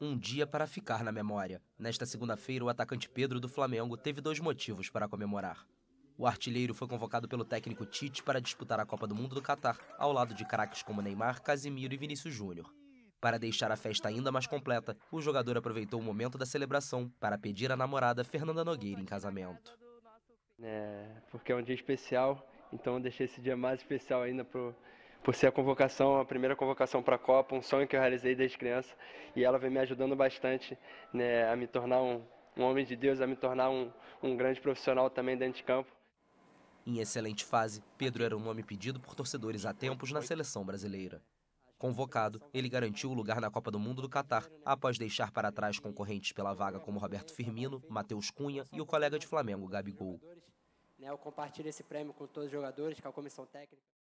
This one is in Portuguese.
um dia para ficar na memória. Nesta segunda-feira, o atacante Pedro do Flamengo teve dois motivos para comemorar. O artilheiro foi convocado pelo técnico Tite para disputar a Copa do Mundo do Catar, ao lado de craques como Neymar, Casimiro e Vinícius Júnior. Para deixar a festa ainda mais completa, o jogador aproveitou o momento da celebração para pedir a namorada Fernanda Nogueira em casamento. É, porque é um dia especial, então eu deixei esse dia mais especial ainda pro por ser a convocação, a primeira convocação para a Copa, um sonho que eu realizei desde criança e ela vem me ajudando bastante né, a me tornar um, um, homem de Deus, a me tornar um, um grande profissional também dentro de campo. Em excelente fase, Pedro era um nome pedido por torcedores há tempos na seleção brasileira. Convocado, ele garantiu o lugar na Copa do Mundo do Catar, após deixar para trás concorrentes pela vaga como Roberto Firmino, Matheus Cunha e o colega de Flamengo, Gabigol. Né, eu compartilho esse prêmio com todos os jogadores, com a comissão técnica.